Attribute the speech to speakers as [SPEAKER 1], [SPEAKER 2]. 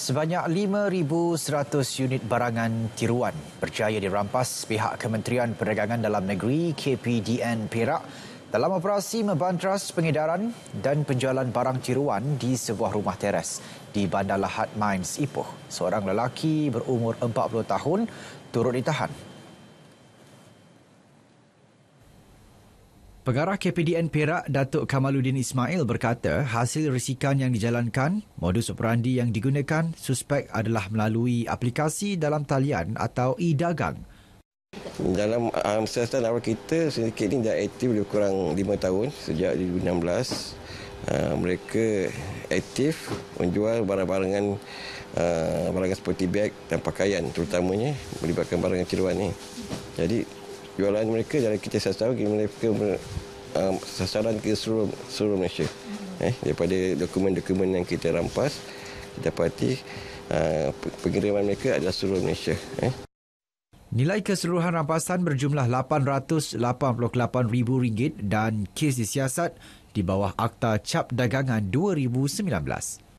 [SPEAKER 1] Sebanyak 5,100 unit barangan tiruan berjaya dirampas pihak Kementerian Perdagangan Dalam Negeri KPDN Perak dalam operasi membantras pengedaran dan penjualan barang tiruan di sebuah rumah teres di Bandar Lahat Mines, Ipoh. Seorang lelaki berumur 40 tahun turut ditahan Pengarah KPDN Perak, Datuk Kamaluddin Ismail berkata hasil risikan yang dijalankan, modus operandi yang digunakan, suspek adalah melalui aplikasi dalam talian atau
[SPEAKER 2] e-dagang. Dalam um, siasatan awal kita, sindiket ini dah aktif lebih kurang 5 tahun sejak 2016. Uh, mereka aktif menjual barang-barangan uh, barangan seperti beg dan pakaian terutamanya melibatkan barangan kiruan ini. Jadi jualan mereka dan kita sasaran kita mereka um, sasaran ke seluruh, seluruh Malaysia. Eh, daripada dokumen-dokumen yang kita rampas, kita dapati uh, pengiriman mereka adalah seluruh Malaysia. Eh.
[SPEAKER 1] Nilai keseluruhan rampasan berjumlah RM888,000 dan kes disiasat di bawah Akta Cap Dagangan 2019.